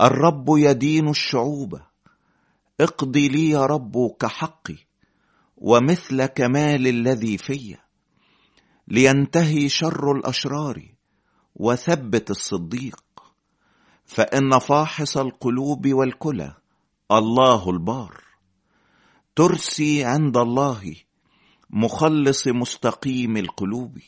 الرب يدين الشعوب اقضي لي يا رب كحقي ومثل كمال الذي في لينتهي شر الاشرار وثبت الصديق فان فاحص القلوب والكلى الله البار ترسي عند الله مخلص مستقيم القلوب